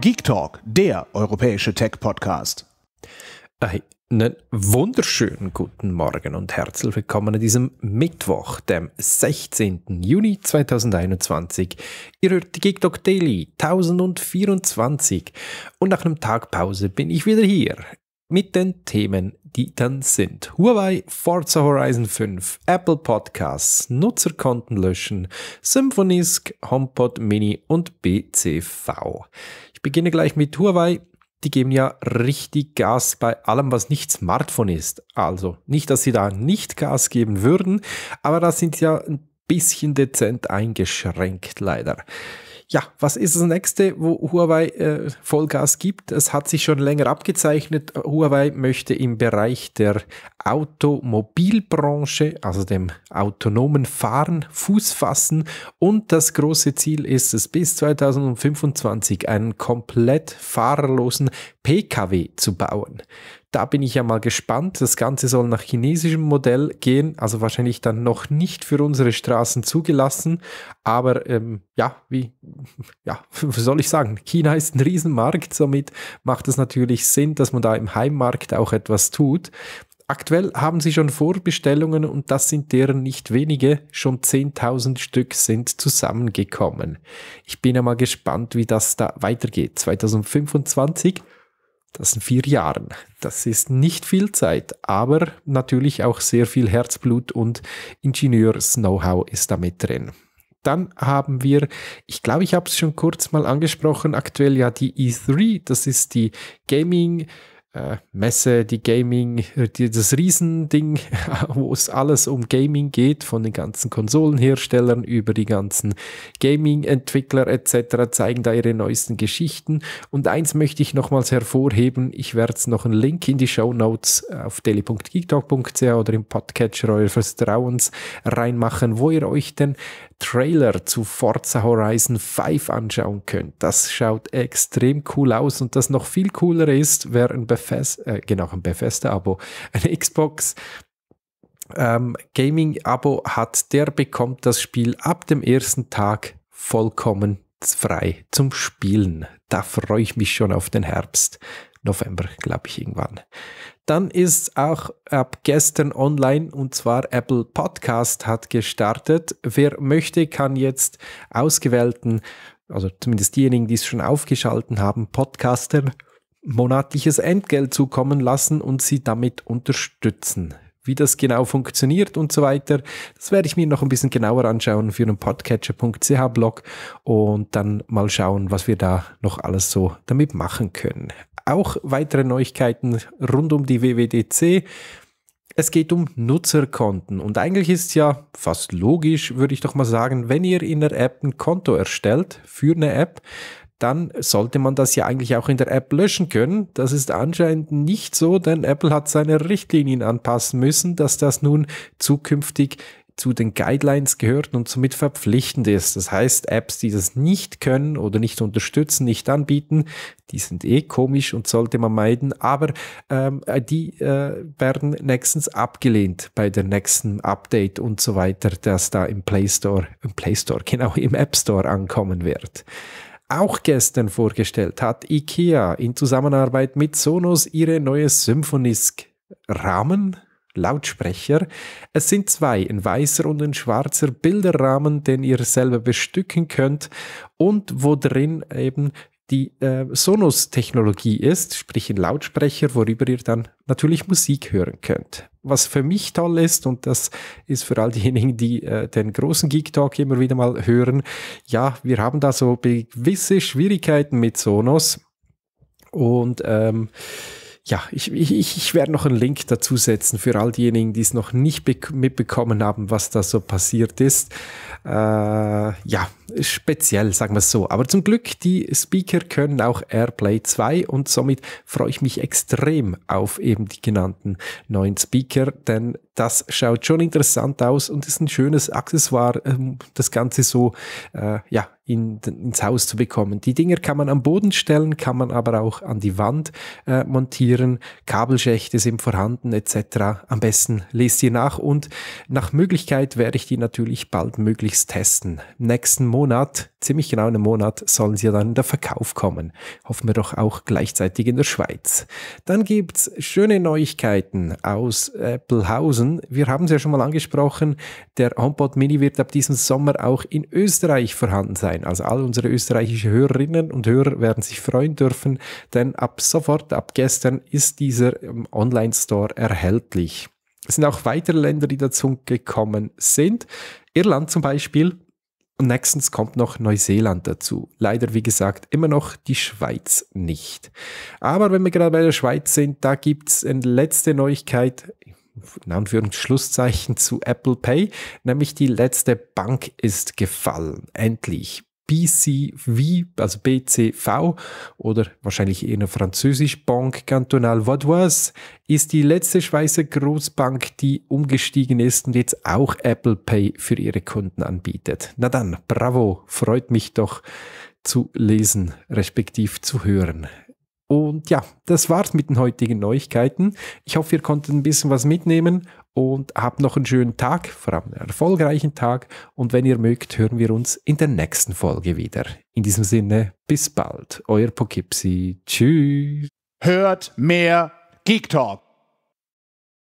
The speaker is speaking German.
Geek Talk, der europäische Tech-Podcast. Einen wunderschönen guten Morgen und herzlich willkommen an diesem Mittwoch, dem 16. Juni 2021. Ihr hört die Geek Talk Daily 1024 und nach einem Tag Pause bin ich wieder hier mit den Themen die dann sind. Huawei, Forza Horizon 5, Apple Podcasts, Nutzerkonten löschen, Symphonisk, HomePod Mini und BCV. Ich beginne gleich mit Huawei. Die geben ja richtig Gas bei allem, was nicht Smartphone ist. Also nicht, dass sie da nicht Gas geben würden, aber da sind ja ein bisschen dezent eingeschränkt leider ja, was ist das nächste, wo Huawei äh, Vollgas gibt? Es hat sich schon länger abgezeichnet. Huawei möchte im Bereich der Automobilbranche, also dem autonomen Fahren, Fuß fassen. Und das große Ziel ist es, bis 2025 einen komplett fahrerlosen PKW zu bauen. Da bin ich ja mal gespannt. Das Ganze soll nach chinesischem Modell gehen, also wahrscheinlich dann noch nicht für unsere Straßen zugelassen. Aber ähm, ja, wie, ja, was soll ich sagen? China ist ein Riesenmarkt, somit macht es natürlich Sinn, dass man da im Heimmarkt auch etwas tut. Aktuell haben sie schon Vorbestellungen und das sind deren nicht wenige. Schon 10.000 Stück sind zusammengekommen. Ich bin ja mal gespannt, wie das da weitergeht. 2025 das sind vier Jahre. Das ist nicht viel Zeit, aber natürlich auch sehr viel Herzblut und Ingenieurs-Know-how ist damit drin. Dann haben wir, ich glaube, ich habe es schon kurz mal angesprochen, aktuell ja die E3, das ist die Gaming- äh, Messe, die Gaming, äh, das Riesending, wo es alles um Gaming geht, von den ganzen Konsolenherstellern über die ganzen Gaming-Entwickler etc. zeigen da ihre neuesten Geschichten. Und eins möchte ich nochmals hervorheben, ich werde es noch einen Link in die Show Notes äh, auf daily.geektalk.ch oder im Podcatcher eures Vertrauens reinmachen, wo ihr euch denn Trailer zu Forza Horizon 5 anschauen könnt. Das schaut extrem cool aus und das noch viel cooler ist, wer ein Bethesda, äh, genau, ein Bethesda-Abo, ein Xbox ähm, Gaming-Abo hat, der bekommt das Spiel ab dem ersten Tag vollkommen frei zum Spielen. Da freue ich mich schon auf den Herbst. November, glaube ich, irgendwann. Dann ist auch ab gestern online und zwar Apple Podcast hat gestartet. Wer möchte, kann jetzt ausgewählten, also zumindest diejenigen, die es schon aufgeschalten haben, Podcastern monatliches Entgelt zukommen lassen und sie damit unterstützen wie das genau funktioniert und so weiter. Das werde ich mir noch ein bisschen genauer anschauen für einen podcatcher.ch-Blog und dann mal schauen, was wir da noch alles so damit machen können. Auch weitere Neuigkeiten rund um die WWDC. Es geht um Nutzerkonten und eigentlich ist ja fast logisch, würde ich doch mal sagen, wenn ihr in der App ein Konto erstellt für eine App, dann sollte man das ja eigentlich auch in der App löschen können. Das ist anscheinend nicht so, denn Apple hat seine Richtlinien anpassen müssen, dass das nun zukünftig zu den Guidelines gehört und somit verpflichtend ist. Das heißt, Apps, die das nicht können oder nicht unterstützen, nicht anbieten, die sind eh komisch und sollte man meiden, aber ähm, äh, die äh, werden nächstens abgelehnt bei der nächsten Update und so weiter, dass da im Play Store, im Play Store, genau, im App Store ankommen wird auch gestern vorgestellt hat IKEA in Zusammenarbeit mit Sonos ihre neue Symphonisk Rahmen Lautsprecher. Es sind zwei, ein weißer und ein schwarzer Bilderrahmen, den ihr selber bestücken könnt und wo drin eben die äh, Sonos-Technologie ist, sprich ein Lautsprecher, worüber ihr dann natürlich Musik hören könnt was für mich toll ist, und das ist für all diejenigen, die äh, den großen Geek Talk immer wieder mal hören, ja, wir haben da so gewisse Schwierigkeiten mit Sonos. Und ähm, ja, ich, ich, ich werde noch einen Link dazu setzen für all diejenigen, die es noch nicht mitbekommen haben, was da so passiert ist. Äh, ja, speziell, sagen wir es so. Aber zum Glück, die Speaker können auch AirPlay 2 und somit freue ich mich extrem auf eben die genannten neuen Speaker, denn das schaut schon interessant aus und ist ein schönes Accessoire, ähm, das Ganze so äh, ja, in, ins Haus zu bekommen. Die Dinger kann man am Boden stellen, kann man aber auch an die Wand äh, montieren, Kabelschächte sind vorhanden etc. Am besten lest ihr nach und nach Möglichkeit werde ich die natürlich baldmöglichst testen. Nächsten Monat, ziemlich genau in einem Monat, sollen sie dann in der Verkauf kommen. Hoffen wir doch auch gleichzeitig in der Schweiz. Dann gibt's schöne Neuigkeiten aus Applehausen. Äh, wir haben es ja schon mal angesprochen, der HomePod Mini wird ab diesem Sommer auch in Österreich vorhanden sein. Also all unsere österreichischen Hörerinnen und Hörer werden sich freuen dürfen, denn ab sofort, ab gestern ist dieser ähm, Online-Store erhältlich. Es sind auch weitere Länder, die dazu gekommen sind. Irland zum Beispiel und nächstens kommt noch Neuseeland dazu. Leider, wie gesagt, immer noch die Schweiz nicht. Aber wenn wir gerade bei der Schweiz sind, da gibt es eine letzte Neuigkeit, in Anführungsschlusszeichen, zu Apple Pay, nämlich die letzte Bank ist gefallen. Endlich. BCV, also BCV oder wahrscheinlich eher französisch Bank Cantonale Vaudoise, ist die letzte Schweizer Großbank, die umgestiegen ist und jetzt auch Apple Pay für ihre Kunden anbietet. Na dann, bravo, freut mich doch zu lesen, respektiv zu hören. Und ja, das war's mit den heutigen Neuigkeiten. Ich hoffe, ihr konntet ein bisschen was mitnehmen und habt noch einen schönen Tag, vor allem einen erfolgreichen Tag. Und wenn ihr mögt, hören wir uns in der nächsten Folge wieder. In diesem Sinne, bis bald, euer Pokipsi. Tschüss. Hört mehr Geek Talk.